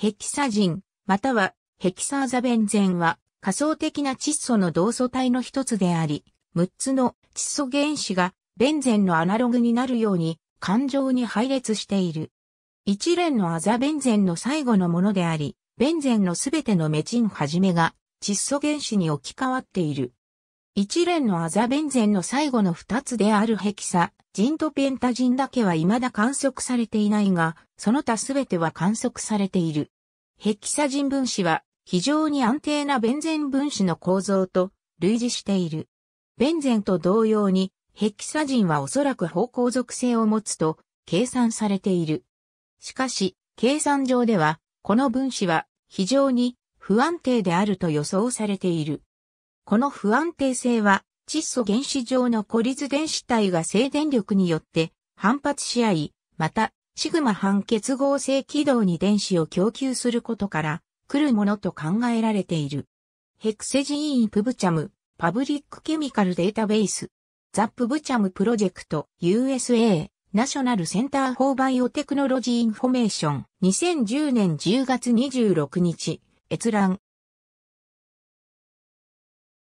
ヘキサジン、またはヘキサーザベンゼンは仮想的な窒素の同素体の一つであり、6つの窒素原子がベンゼンのアナログになるように環状に配列している。一連のアザベンゼンの最後のものであり、ベンゼンのすべてのメチンはじめが窒素原子に置き換わっている。一連のアザベンゼンの最後の二つであるヘキサ、ジンとペンタジンだけは未だ観測されていないが、その他すべては観測されている。ヘキサジン分子は非常に安定なベンゼン分子の構造と類似している。ベンゼンと同様にヘキサジンはおそらく方向属性を持つと計算されている。しかし、計算上では、この分子は非常に不安定であると予想されている。この不安定性は、窒素原子上の孤立電子体が静電力によって反発し合い、またシグマ半結合性軌道に電子を供給することから、来るものと考えられている。ヘクセジーン・プブチャム、パブリック・ケミカル・データベース、ザ・プブチャム・プロジェクト、USA、ナショナル・センター・フォー・バイオテクノロジー・インフォメーション、2010年10月26日、閲覧。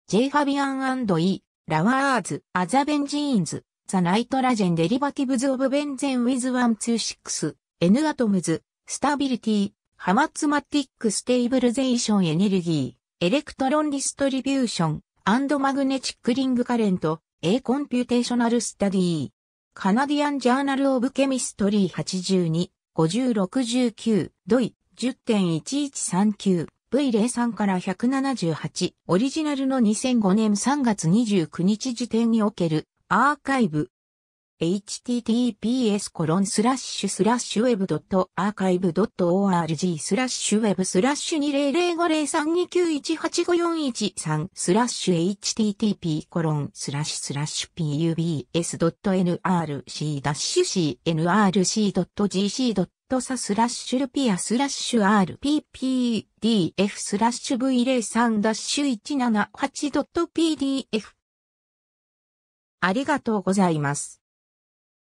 J. ファビアン &E、ラワーズ、アザベンジーンズ。The Nitrogen Derivatives of Benzene with 126, N Atoms, Stability, Hamathmatic Stabilization Energy, Electron Distribution, and Magnetic Ring Current, A Computational Study, Canadian Journal of Chemistry 82, 5069, DOI 10.1139, V03 から178、オリジナルの2005年3月29日時点におけるアーカイブ https コロンスラッシュスラッシュウェブドットアーカイブドット org スラッシュウェブスラッシュ2005032918541スラッシュ http コロンスラッシュスラッシュ pubs.nrc ダッシュ cnrc.gc. スラッシュルピアスラッシュ rppdf スラッシュ v03-178.pdf ありがとうございます。